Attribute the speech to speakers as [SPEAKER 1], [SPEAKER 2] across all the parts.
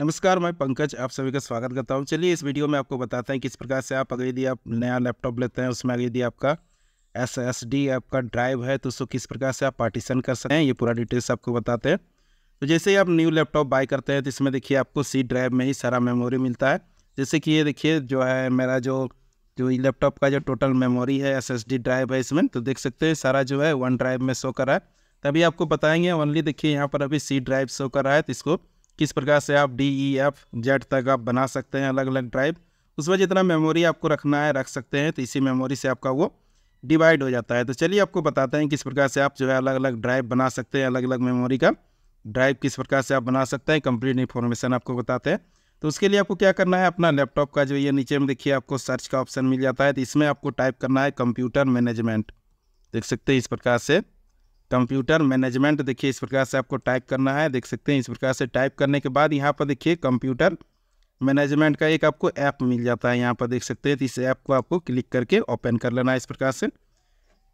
[SPEAKER 1] नमस्कार मैं पंकज आप सभी का स्वागत करता हूं चलिए इस वीडियो में आपको बताते हैं किस प्रकार से आप अगर यदि आप नया लैपटॉप लेते हैं उसमें अगर यदि आपका एस एस डी आपका ड्राइव है तो उसको किस प्रकार से आप पार्टीशन कर सकते हैं ये पूरा डिटेल्स आपको बताते हैं तो जैसे ही आप न्यू लैपटॉप बाय करते हैं तो इसमें देखिए आपको सी ड्राइव में ही सारा मेमोरी मिलता है जैसे कि ये देखिए जो है मेरा जो जो लैपटॉप का जो टोटल मेमोरी है एस ड्राइव है इसमें तो देख सकते हैं सारा जो है वन ड्राइव में शो करा है तभी आपको बताएंगे ओनली देखिए यहाँ पर अभी सी ड्राइव शो कर रहा है तो इसको किस प्रकार से आप डी ई एफ जेड तक आप बना सकते हैं अलग अलग ड्राइव उसमें जितना मेमोरी आपको रखना है रख सकते हैं तो इसी मेमोरी से आपका वो डिवाइड हो जाता है तो चलिए आपको बताते हैं किस प्रकार से आप जो है अलग अलग ड्राइव बना सकते हैं अलग अलग मेमोरी का ड्राइव किस प्रकार से आप बना सकते हैं कंप्लीट इन्फॉर्मेशन आपको बताते हैं तो उसके लिए आपको क्या करना है अपना लैपटॉप का जो ये नीचे में देखिए आपको सर्च का ऑप्शन मिल जाता है तो इसमें आपको टाइप करना है कंप्यूटर मैनेजमेंट देख सकते हैं इस प्रकार से कंप्यूटर मैनेजमेंट देखिए इस प्रकार से आपको टाइप करना है देख सकते हैं इस प्रकार से टाइप करने के बाद यहाँ पर देखिए कंप्यूटर मैनेजमेंट का एक आपको ऐप मिल जाता है यहाँ पर देख सकते हैं तो इस ऐप को आपको क्लिक करके ओपन कर लेना है इस प्रकार से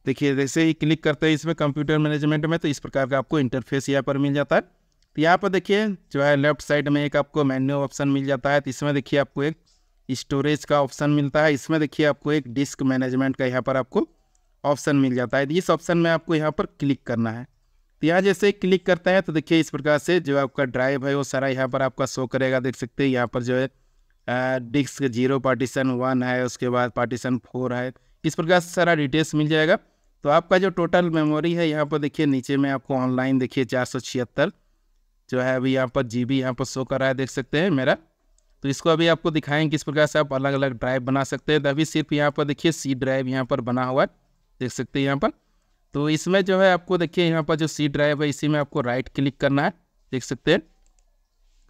[SPEAKER 1] देखिए जैसे ही क्लिक करते हैं इसमें कंप्यूटर मैनेजमेंट में तो इस प्रकार का आपको इंटरफेस यहाँ पर मिल जाता है तो यहाँ पर देखिए जो है लेफ्ट साइड में एक आपको मेन्यू ऑप्शन मिल जाता है तो इसमें देखिए आपको एक स्टोरेज का ऑप्शन मिलता है इसमें देखिए आपको एक डिस्क मैनेजमेंट का यहाँ पर आपको ऑप्शन मिल जाता है इस ऑप्शन में आपको यहाँ पर क्लिक करना है तो यहाँ जैसे क्लिक करता है तो देखिए इस प्रकार से जो आपका ड्राइव है वो सारा यहाँ पर आपका शो करेगा देख सकते हैं यहाँ पर जो है डिस्क जीरो पार्टीशन वन है उसके बाद पार्टीशन फोर है इस प्रकार से सारा डिटेल्स मिल जाएगा तो आपका जो टोटल मेमोरी है यहाँ पर देखिए नीचे में आपको ऑनलाइन देखिए चार जो है अभी यहाँ पर जी बी यहाँ पर शो कर रहा है देख सकते हैं मेरा तो इसको अभी आपको दिखाएँ किस प्रकार से आप अलग अलग ड्राइव बना सकते हैं तो अभी सिर्फ यहाँ पर देखिए सी ड्राइव यहाँ पर बना हुआ है देख सकते हैं यहाँ पर तो इसमें जो है आपको देखिए यहाँ पर जो सी ड्राइव है इसी में आपको राइट क्लिक करना है देख सकते हैं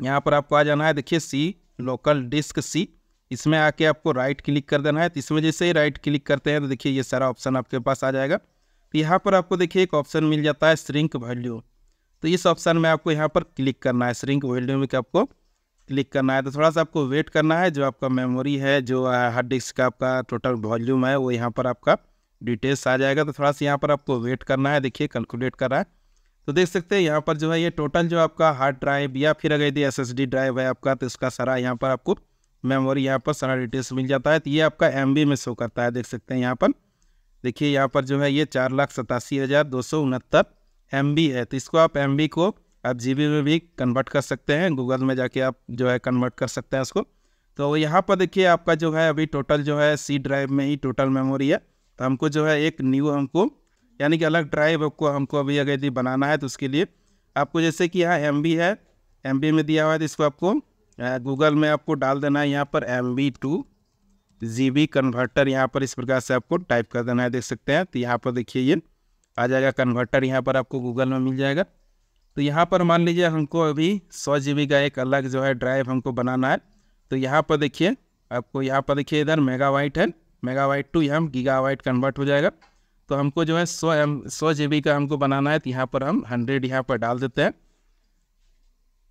[SPEAKER 1] यहाँ पर आपको आ जाना है देखिए सी लोकल डिस्क सी इसमें आके आपको राइट क्लिक कर देना है तो इसमें जैसे ही राइट क्लिक करते हैं तो देखिए ये सारा ऑप्शन आपके पास आ जाएगा तो यहाँ पर आपको देखिए एक ऑप्शन मिल जाता है श्रिंक वैल्यू तो इस ऑप्शन में आपको यहाँ पर क्लिक करना है श्रिंक वैल्यू में आपको क्लिक करना है तो थोड़ा सा आपको वेट करना है जो आपका मेमोरी है जो हार्ड डिस्क का आपका टोटल वॉल्यूम है वो यहाँ पर आपका डिटेल्स आ जाएगा तो थोड़ा सा यहाँ पर आपको वेट करना है देखिए कैलकुलेट कर रहा है तो देख सकते हैं यहाँ पर जो है ये टोटल जो आपका हार्ड ड्राइव या फिर अगर यदि एस ड्राइव है आपका तो इसका सारा यहाँ पर आपको मेमोरी यहाँ पर सारा डिटेल्स मिल जाता है तो ये आपका एम में शो करता है देख सकते हैं यहाँ पर देखिए यहाँ पर जो है ये चार लाख सतासी हज़ार दो सौ उनहत्तर एम है तो इसको आप एम को आप जी में भी कन्वर्ट कर सकते हैं गूगल में जाके आप जो है कन्वर्ट कर सकते हैं उसको तो यहाँ पर देखिए आपका जो है अभी टोटल जो है सी ड्राइव में ही टोटल मेमोरी है तो हमको जो है एक न्यू हमको यानी कि अलग ड्राइव आपको हमको अभी अगर यदि बनाना है तो उसके लिए आपको जैसे कि यहाँ एम है एम में दिया हुआ है तो इसको आपको गूगल में आपको डाल देना है यहाँ पर M B to G B converter यहाँ पर इस प्रकार से आपको टाइप कर देना है देख सकते हैं तो यहाँ पर देखिए ये आ जाएगा कन्वर्टर यहाँ पर आपको गूगल में मिल जाएगा तो यहाँ पर मान लीजिए हमको अभी सौ जी का एक अलग जो है ड्राइव हमको बनाना है तो यहाँ पर देखिए आपको यहाँ पर देखिए इधर मेगा वाइट है megabyte to M gigabyte convert हो जाएगा तो हमको जो है सौ एम सौ जी का हमको बनाना है तो यहाँ पर हम हंड्रेड यहाँ पर डाल देते हैं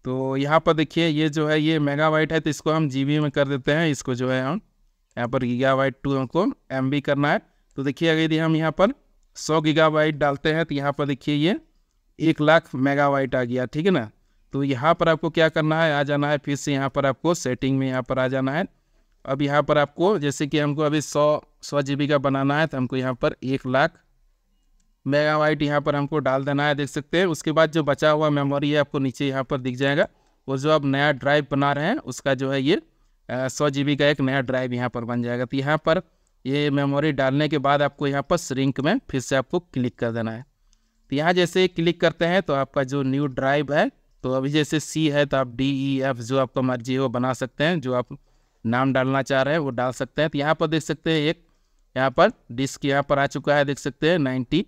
[SPEAKER 1] तो यहाँ पर देखिए ये जो है ये मेगावाइट है तो इसको हम जी में कर देते हैं इसको जो है हम यहाँ पर गीगावाइट टू हमको एम करना है तो देखिए अगर यदि हम यहाँ पर सौ गीगावाइट डालते हैं तो यहाँ पर देखिए ये एक लाख मेगावाइट आ गया ठीक है ना तो यहाँ पर आपको क्या करना है आ जाना है फिर से यहाँ पर आपको सेटिंग में यहाँ पर आ जाना है अब यहाँ पर आपको जैसे कि हमको अभी सौ सौ जी का बनाना है तो हमको यहाँ पर एक लाख वाइट यहाँ पर हमको डाल देना है देख सकते हैं उसके बाद जो बचा हुआ मेमोरी है आपको नीचे यहाँ पर दिख जाएगा वो जो आप नया ड्राइव बना रहे हैं उसका जो है ये सौ जी का एक नया ड्राइव यहाँ पर बन जाएगा तो यहाँ पर ये मेमोरी डालने के बाद आपको यहाँ पर श्रिंक में फिर से आपको क्लिक कर देना है तो यहाँ जैसे क्लिक करते हैं तो आपका जो न्यू ड्राइव है तो अभी जैसे सी है तो आप डी ई एफ जो आपका मर्जी हो बना सकते हैं जो आप नाम डालना चाह रहे हैं वो डाल सकते हैं तो यहाँ पर देख सकते हैं एक यहाँ पर डिस्क यहाँ पर आ चुका है देख सकते हैं ninety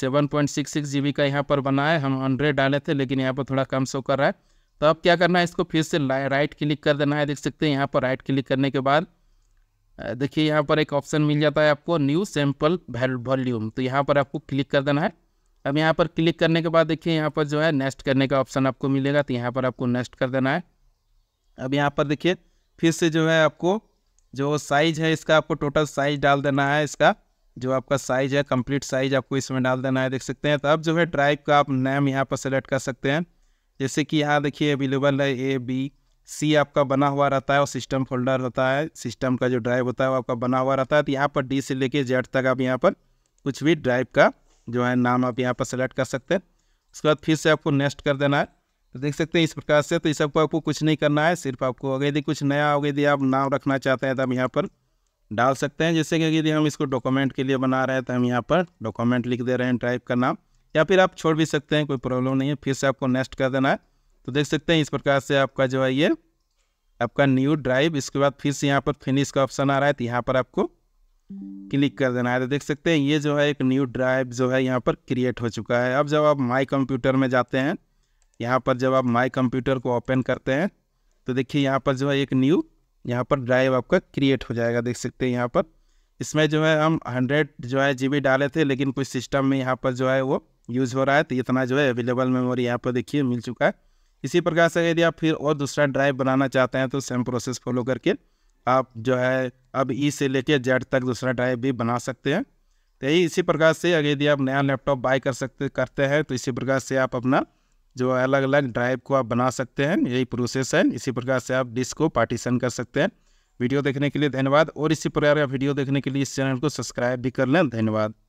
[SPEAKER 1] seven point six six G B का यहाँ पर बना है हम हंड्रेड डाले थे लेकिन यहाँ पर थोड़ा कम शो कर रहा है तो अब क्या करना है इसको फिर से राइट क्लिक कर देना है देख सकते हैं यहाँ पर राइट क्लिक करने के बाद देखिए यहाँ पर एक ऑप्शन मिल जाता है आपको न्यू सैम्पल वॉल्यूम तो यहाँ पर आपको क्लिक कर देना है अब यहाँ पर क्लिक करने के बाद देखिए यहाँ पर जो है नेक्स्ट करने का ऑप्शन आपको मिलेगा तो यहाँ पर आपको नेक्स्ट कर देना है अब यहाँ पर देखिए फिर से जो है आपको जो साइज है इसका आपको टोटल साइज डाल देना है इसका जो आपका साइज है कंप्लीट साइज आपको इसमें डाल देना है देख सकते हैं तो अब जो है ड्राइव का आप नेम यहाँ पर सेलेक्ट कर सकते हैं जैसे कि यहाँ देखिए अवेलेबल है ए बी सी आपका बना हुआ रहता है और सिस्टम फोल्डर होता है सिस्टम का जो ड्राइव होता है वो आपका बना हुआ रहता है तो यहाँ पर डी से लेके जेड तक आप यहाँ पर कुछ भी ड्राइव का जो है नाम आप यहाँ पर सेलेक्ट कर सकते हैं उसके बाद फिर से आपको नेक्स्ट कर देना है तो देख सकते हैं इस प्रकार से तो इस सबको आपको कुछ नहीं करना है सिर्फ आपको अगर यदि कुछ नया हो यदि आप नाम रखना चाहते हैं तो हम यहाँ पर डाल सकते हैं जैसे कि यदि हम इसको डॉक्यूमेंट के लिए बना रहे हैं तो हम यहाँ पर डॉक्यूमेंट लिख दे रहे हैं टाइप का नाम या फिर आप छोड़ भी सकते हैं कोई प्रॉब्लम नहीं है फिर से आपको नेक्स्ट कर देना है तो देख सकते हैं इस प्रकार से आपका जो है ये आपका न्यू ड्राइव इसके बाद फिर से यहाँ पर फिनिश का ऑप्शन आ रहा है तो यहाँ पर आपको क्लिक कर देना है तो देख सकते हैं ये जो है एक न्यू ड्राइव जो है यहाँ पर क्रिएट हो चुका है अब जब आप माई कंप्यूटर में जाते हैं यहाँ पर जब आप माई कंप्यूटर को ओपन करते हैं तो देखिए यहाँ पर जो है एक न्यू यहाँ पर ड्राइव आपका क्रिएट हो जाएगा देख सकते हैं यहाँ पर इसमें जो है हम हंड्रेड जो है जी डाले थे लेकिन कुछ सिस्टम में यहाँ पर जो है वो यूज़ हो रहा है तो इतना जो है अवेलेबल मेमोरी यहाँ पर देखिए मिल चुका है इसी प्रकार से यदि आप फिर और दूसरा ड्राइव बनाना चाहते हैं तो सेम प्रोसेस फॉलो करके आप जो है अब ई e से लेके जेड तक दूसरा ड्राइव भी बना सकते हैं तो यही इसी प्रकार से अगर यदि आप नया लैपटॉप बाय कर सकते करते हैं तो इसी प्रकार से आप अपना जो अलग अलग ड्राइव को आप बना सकते हैं यही प्रोसेस है इसी प्रकार से आप डिस्क को पार्टीशन कर सकते हैं वीडियो देखने के लिए धन्यवाद और इसी प्रकार का वीडियो देखने के लिए इस चैनल को सब्सक्राइब भी कर लें धन्यवाद